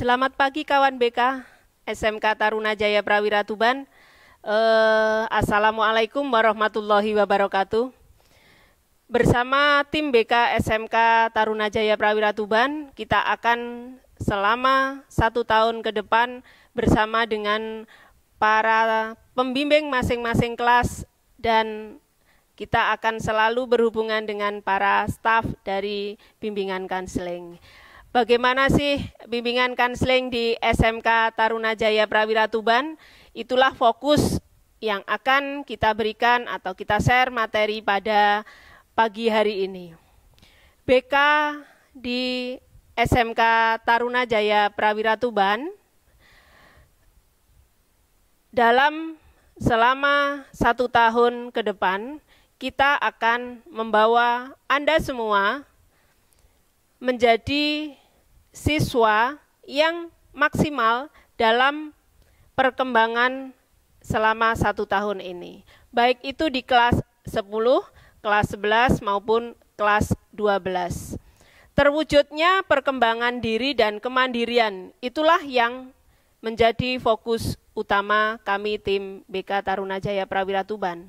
Selamat pagi kawan BK SMK Taruna Jaya Prawira Tuban. Uh, eh, Assalamualaikum warahmatullahi wabarakatuh. Bersama tim BK SMK Taruna Jaya Prawira Tuban, kita akan selama satu tahun ke depan bersama dengan para pembimbing masing-masing kelas dan kita akan selalu berhubungan dengan para staf dari bimbingan kanseling. Bagaimana sih bimbingan kanseling di SMK Taruna Jaya Prawira Tuban? Itulah fokus yang akan kita berikan atau kita share materi pada pagi hari ini. BK di SMK Taruna Jaya Prawira Tuban dalam selama satu tahun ke depan kita akan membawa Anda semua menjadi siswa yang maksimal dalam perkembangan selama satu tahun ini. Baik itu di kelas 10, kelas 11 maupun kelas 12. Terwujudnya perkembangan diri dan kemandirian, itulah yang menjadi fokus utama kami tim BK Taruna Jaya Prawira Tuban.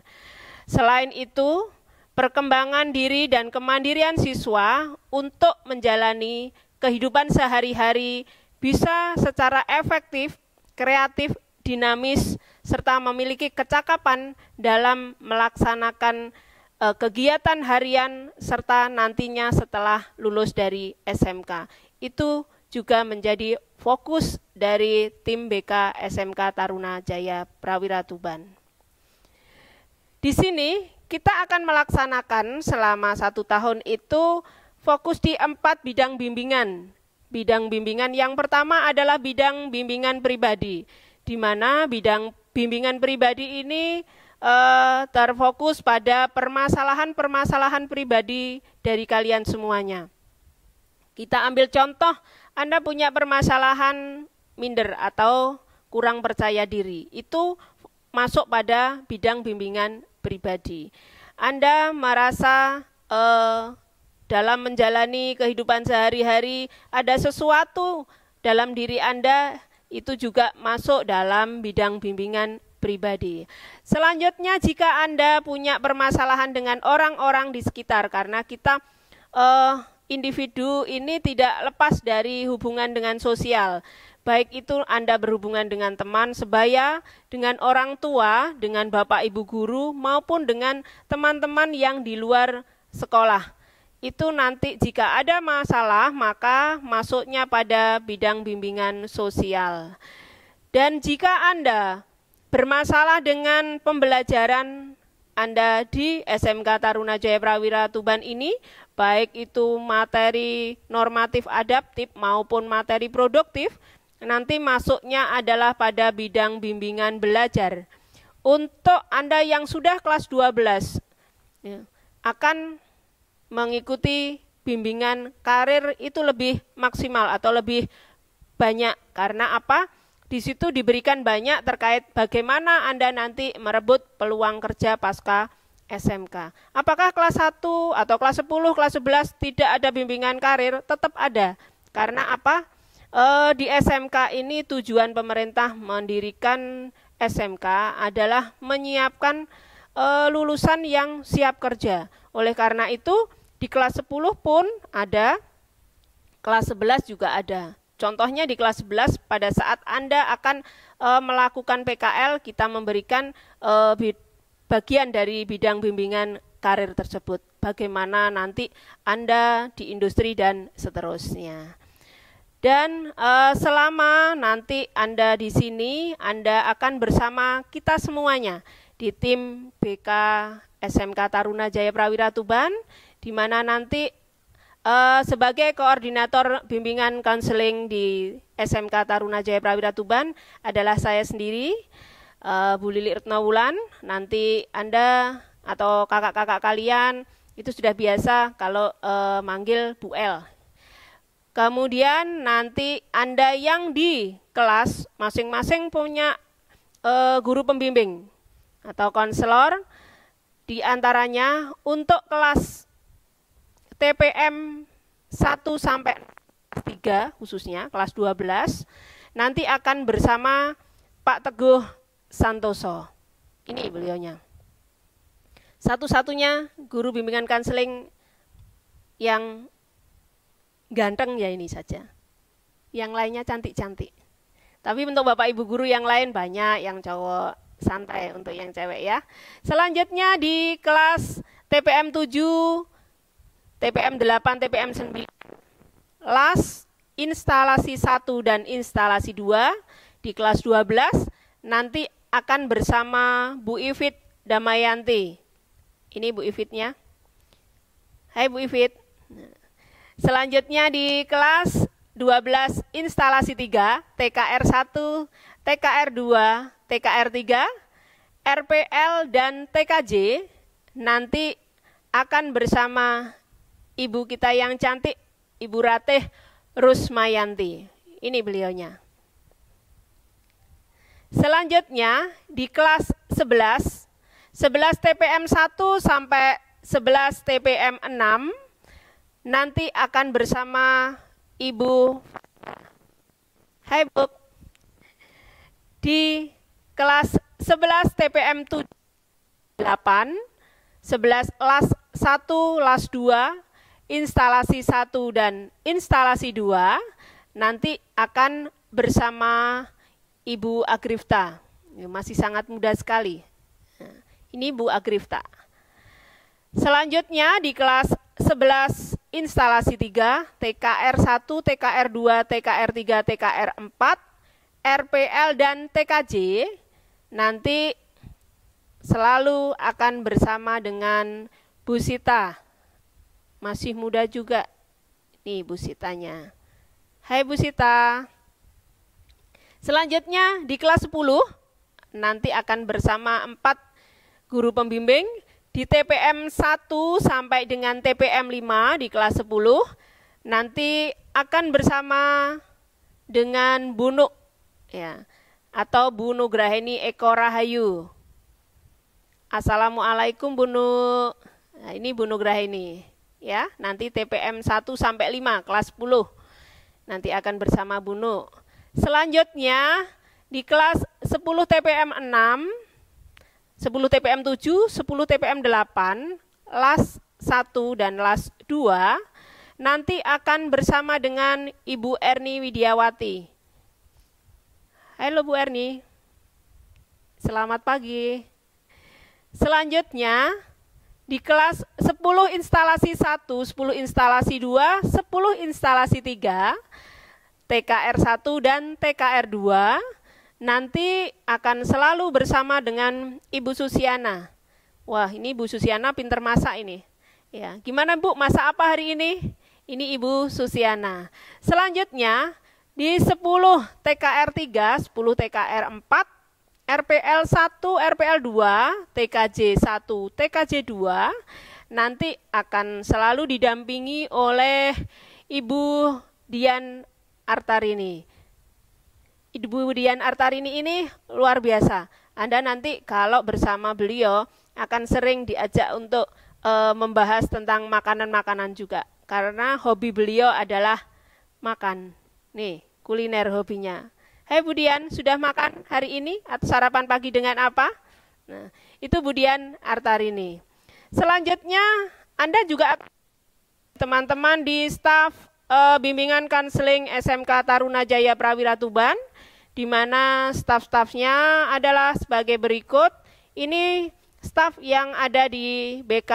Selain itu, perkembangan diri dan kemandirian siswa untuk menjalani kehidupan sehari-hari bisa secara efektif, kreatif, dinamis, serta memiliki kecakapan dalam melaksanakan e, kegiatan harian serta nantinya setelah lulus dari SMK. Itu juga menjadi fokus dari tim BK SMK Taruna Jaya Prawira Tuban. Di sini kita akan melaksanakan selama satu tahun itu fokus di empat bidang bimbingan. Bidang bimbingan yang pertama adalah bidang bimbingan pribadi, di mana bidang bimbingan pribadi ini eh, terfokus pada permasalahan-permasalahan pribadi dari kalian semuanya. Kita ambil contoh, Anda punya permasalahan minder atau kurang percaya diri. Itu masuk pada bidang bimbingan pribadi. Anda merasa eh, dalam menjalani kehidupan sehari-hari ada sesuatu dalam diri Anda itu juga masuk dalam bidang bimbingan pribadi. Selanjutnya jika Anda punya permasalahan dengan orang-orang di sekitar karena kita uh, individu ini tidak lepas dari hubungan dengan sosial. Baik itu Anda berhubungan dengan teman sebaya, dengan orang tua, dengan Bapak Ibu guru maupun dengan teman-teman yang di luar sekolah itu nanti jika ada masalah maka masuknya pada bidang bimbingan sosial. Dan jika Anda bermasalah dengan pembelajaran Anda di SMK Taruna Jaya Prawira Tuban ini, baik itu materi normatif adaptif maupun materi produktif, nanti masuknya adalah pada bidang bimbingan belajar. Untuk Anda yang sudah kelas 12 ya, akan mengikuti bimbingan karir itu lebih maksimal atau lebih banyak karena apa? Di situ diberikan banyak terkait bagaimana Anda nanti merebut peluang kerja pasca SMK. Apakah kelas 1 atau kelas 10, kelas 11 tidak ada bimbingan karir? Tetap ada. Karena apa? E, di SMK ini tujuan pemerintah mendirikan SMK adalah menyiapkan e, lulusan yang siap kerja. Oleh karena itu, di kelas 10 pun ada, kelas 11 juga ada. Contohnya di kelas 11 pada saat Anda akan e, melakukan PKL, kita memberikan e, bagian dari bidang bimbingan karir tersebut. Bagaimana nanti Anda di industri dan seterusnya. Dan e, selama nanti Anda di sini, Anda akan bersama kita semuanya di tim BK SMK Taruna Jaya Prawira Tuban di mana nanti uh, sebagai koordinator bimbingan konseling di SMK Taruna Jaya Prawira Tuban adalah saya sendiri uh, Bu Lili Retnawulan. Nanti Anda atau kakak-kakak kalian itu sudah biasa kalau uh, manggil Bu L Kemudian nanti Anda yang di kelas masing-masing punya uh, guru pembimbing atau konselor di antaranya untuk kelas TPM 1 sampai 3 khususnya kelas 12 nanti akan bersama Pak Teguh Santoso. Ini beliaunya. Satu-satunya guru bimbingan kanseling yang ganteng ya ini saja. Yang lainnya cantik-cantik. Tapi untuk Bapak Ibu guru yang lain banyak yang cowok santai untuk yang cewek ya. Selanjutnya di kelas TPM 7 TPM 8, TPM 9. LAS instalasi 1 dan instalasi 2 di kelas 12 nanti akan bersama Bu Ivit Damayanti. Ini Bu Ivitnya. Hai Bu Ivit. Selanjutnya di kelas 12 instalasi 3, TKR 1, TKR 2, TKR 3, RPL dan TKJ nanti akan bersama ibu kita yang cantik, Ibu Ratih Rusmayanti. Ini beliaunya. Selanjutnya di kelas 11, 11 TPM 1 sampai 11 TPM 6 nanti akan bersama Ibu Hai Bu di kelas 11 TPM 7 8 11 LAS 1 LAS 2 instalasi 1 dan instalasi 2 nanti akan bersama Ibu Agrifta. Ya, masih sangat mudah sekali. Ya, ini Bu Agrifta. Selanjutnya di kelas 11 instalasi 3, TKR 1, TKR 2, TKR 3, TKR 4, RPL dan TKJ nanti selalu akan bersama dengan Bu Sita masih muda juga. Nih Bu Sitanya. Hai Bu Sita. Selanjutnya di kelas 10 nanti akan bersama empat guru pembimbing di TPM 1 sampai dengan TPM 5 di kelas 10 nanti akan bersama dengan Bunu ya atau Bunu Graheni Eko Rahayu. Assalamualaikum Bunu. Nah, ini Bunu Graheni ya. Nanti TPM 1 sampai 5 kelas 10. Nanti akan bersama Bunu. Selanjutnya di kelas 10 TPM 6, 10 TPM 7, 10 TPM 8, las 1 dan las 2 nanti akan bersama dengan Ibu Erni Widiawati. Halo Bu Erni. Selamat pagi. Selanjutnya, di kelas 10 instalasi 1, 10 instalasi 2, 10 instalasi 3, TKR 1 dan TKR 2 nanti akan selalu bersama dengan Ibu Susiana. Wah, ini Ibu Susiana pinter masak ini. Ya, gimana Bu, masak apa hari ini? Ini Ibu Susiana. Selanjutnya di 10 TKR 3, 10 TKR 4, RPL 1, RPL 2, TKJ 1, TKJ 2 nanti akan selalu didampingi oleh Ibu Dian Artarini. Ibu Dian Artarini ini luar biasa. Anda nanti kalau bersama beliau akan sering diajak untuk e, membahas tentang makanan-makanan juga karena hobi beliau adalah makan. Nih, kuliner hobinya. Hai hey Budian, sudah makan hari ini atau sarapan pagi dengan apa? Nah, itu Budian Artarini. Selanjutnya, Anda juga teman-teman di staf e, eh, bimbingan konseling SMK Taruna Jaya Prawira Tuban, di mana staf-stafnya adalah sebagai berikut. Ini staf yang ada di BK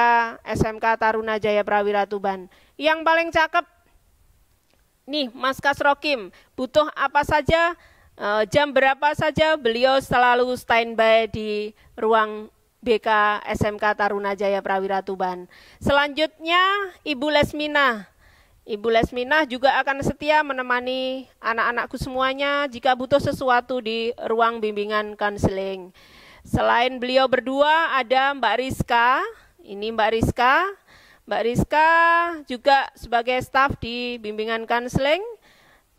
SMK Taruna Jaya Prawira Tuban. Yang paling cakep Nih, Mas Kasrokim, butuh apa saja Eh, jam berapa saja beliau selalu standby di ruang BK SMK Taruna Jaya Prawira Tuban. Selanjutnya Ibu Lesmina. Ibu Lesmina juga akan setia menemani anak-anakku semuanya jika butuh sesuatu di ruang bimbingan konseling. Selain beliau berdua ada Mbak Rizka, ini Mbak Rizka. Mbak Rizka juga sebagai staf di bimbingan konseling.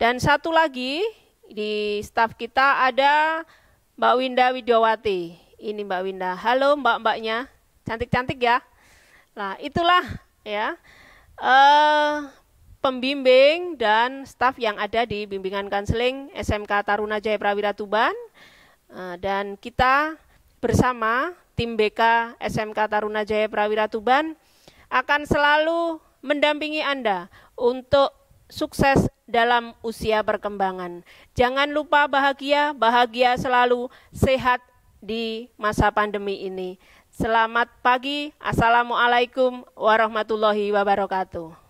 Dan satu lagi di staf kita ada Mbak Winda Widyowati. Ini Mbak Winda. Halo Mbak-mbaknya. Cantik-cantik ya. Nah, itulah ya. Uh, pembimbing dan staf yang ada di bimbingan konseling SMK Taruna Jaya Prawira Tuban eh, dan kita bersama tim BK SMK Taruna Jaya Prawira Tuban akan selalu mendampingi Anda untuk sukses dalam usia berkembangan. Jangan lupa bahagia, bahagia selalu, sehat di masa pandemi ini. Selamat pagi, Assalamualaikum warahmatullahi wabarakatuh.